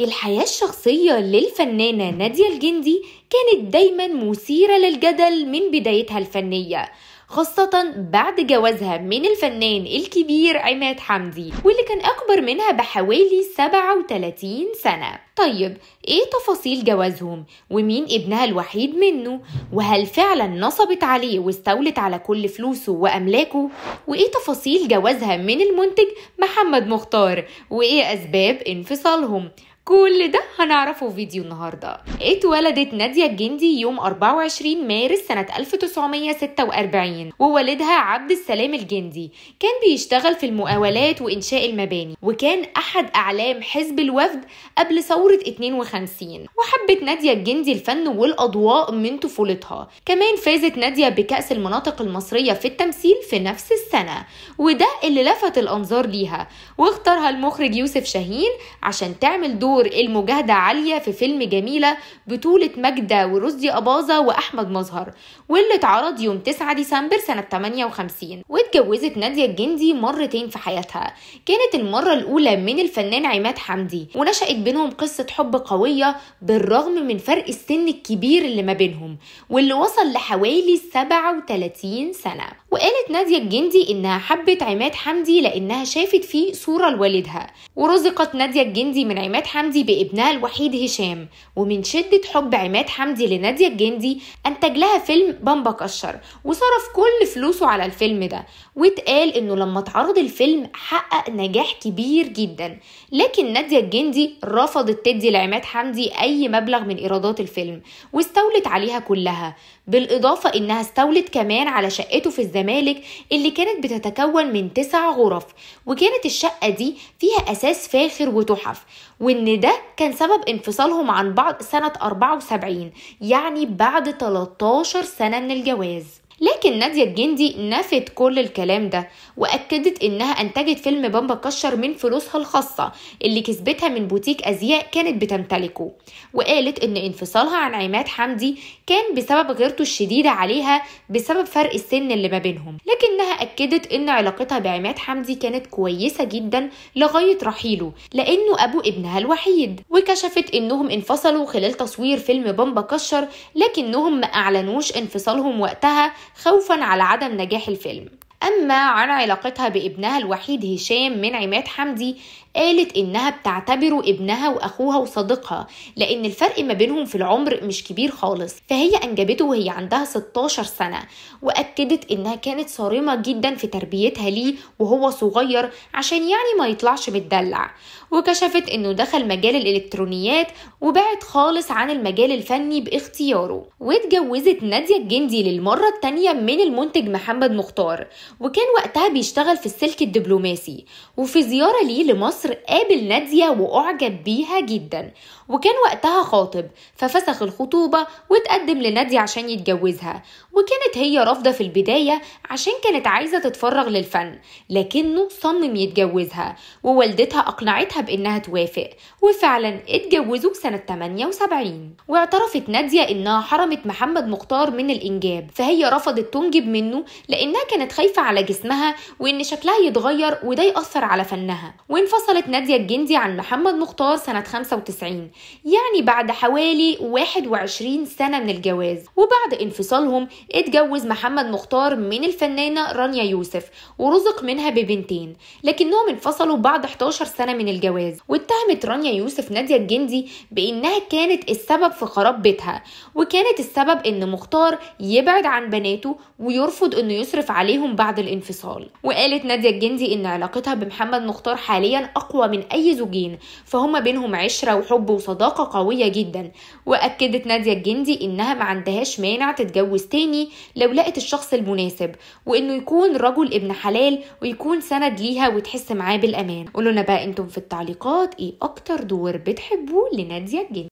الحياة الشخصية للفنانة نادية الجندي كانت دايما مثيرة للجدل من بدايتها الفنية خاصة بعد جوازها من الفنان الكبير عماد حمدي واللي كان أكبر منها بحوالي 37 سنة طيب إيه تفاصيل جوازهم؟ ومين ابنها الوحيد منه؟ وهل فعلا نصبت عليه واستولت على كل فلوسه وأملاكه؟ وإيه تفاصيل جوازها من المنتج محمد مختار؟ وإيه أسباب انفصالهم؟ كل ده هنعرفه في فيديو النهاردة اتولدت نادية الجندي يوم 24 مارس سنة 1946 ووالدها عبد السلام الجندي كان بيشتغل في المقاولات وإنشاء المباني وكان أحد أعلام حزب الوفد قبل ثورة 52 وحبت نادية الجندي الفن والأضواء من طفولتها كمان فازت نادية بكأس المناطق المصرية في التمثيل في نفس السنة وده اللي لفت الأنظار ليها واختارها المخرج يوسف شاهين عشان تعمل دور دور المجاهدة عالية في فيلم جميلة بطولة ماجدة ورشدي أباظة وأحمد مظهر واللي اتعرض يوم 9 ديسمبر سنة 58 واتجوزت نادية الجندي مرتين في حياتها كانت المرة الأولى من الفنان عماد حمدي ونشأت بينهم قصة حب قوية بالرغم من فرق السن الكبير اللي ما بينهم واللي وصل لحوالي 37 سنة وقالت نادية الجندي إنها حبت عماد حمدي لأنها شافت فيه صورة لوالدها ورزقت نادية الجندي من عماد حمدي حمدي بابنها الوحيد هشام ومن شدة حب عماد حمدي لنادية الجندي أنتج لها فيلم بامبا كشر وصرف كل فلوسه على الفيلم ده واتقال إنه لما اتعرض الفيلم حقق نجاح كبير جدا لكن نادية الجندي رفضت تدي لعماد حمدي أي مبلغ من إيرادات الفيلم واستولت عليها كلها بالإضافة إنها استولت كمان على شقته في الزمالك اللي كانت بتتكون من تسع غرف وكانت الشقة دي فيها أساس فاخر وتحف وإن ده كان سبب انفصالهم عن بعض سنة 74 يعني بعد 13 سنة من الجواز لكن نادية الجندي نفت كل الكلام ده وأكدت إنها أنتجت فيلم بامبا كشر من فلوسها الخاصة اللي كسبتها من بوتيك أزياء كانت بتمتلكه وقالت إن انفصالها عن عماد حمدي كان بسبب غيرته الشديدة عليها بسبب فرق السن اللي ما بينهم لكنها أكدت إن علاقتها بعماد حمدي كانت كويسة جدا لغاية رحيله لأنه أبو ابنها الوحيد وكشفت إنهم انفصلوا خلال تصوير فيلم بامبا كشر لكنهم ما أعلنوش انفصالهم وقتها خوفا على عدم نجاح الفيلم أما عن علاقتها بابنها الوحيد هشام من عماد حمدي قالت إنها بتعتبره ابنها وأخوها وصديقها لأن الفرق ما بينهم في العمر مش كبير خالص فهي أنجبته وهي عندها 16 سنة وأكدت إنها كانت صارمة جدا في تربيتها ليه وهو صغير عشان يعني ما يطلعش متدلع وكشفت إنه دخل مجال الإلكترونيات وبعد خالص عن المجال الفني باختياره واتجوزت نادية الجندي للمرة التانية من المنتج محمد مختار وكان وقتها بيشتغل في السلك الدبلوماسي وفي زيارة ليه لمصر مصر قابل نادية وأعجب بيها جدا وكان وقتها خاطب ففسخ الخطوبة واتقدم لنادية عشان يتجوزها وكانت هي رافضة في البداية عشان كانت عايزة تتفرغ للفن لكنه صمم يتجوزها ووالدتها أقنعتها بإنها توافق وفعلا اتجوزوا سنة 78 واعترفت نادية إنها حرمت محمد مختار من الإنجاب فهي رفضت تنجب منه لأنها كانت خايفة على جسمها وإن شكلها يتغير وده يأثر على فنها وانفصل فصلت نادية الجندي عن محمد مختار سنة 95 يعني بعد حوالي 21 سنة من الجواز وبعد انفصالهم اتجوز محمد مختار من الفنانة رانيا يوسف ورزق منها ببنتين لكنهم انفصلوا بعد 11 سنة من الجواز واتهمت رانيا يوسف نادية الجندي بإنها كانت السبب في خراب بيتها وكانت السبب إن مختار يبعد عن بناته ويرفض إنه يصرف عليهم بعد الانفصال وقالت نادية الجندي إن علاقتها بمحمد مختار حاليا أقوى من أي زوجين فهما بينهم عشرة وحب وصداقة قوية جدا وأكدت نادية الجندي إنها ما عندهاش مانع تتجوز تاني لو لقت الشخص المناسب وإنه يكون رجل ابن حلال ويكون سند ليها وتحس معاه بالأمان قولونا بقى أنتم في التعليقات إيه أكتر دور بتحبوه لنادية الجندي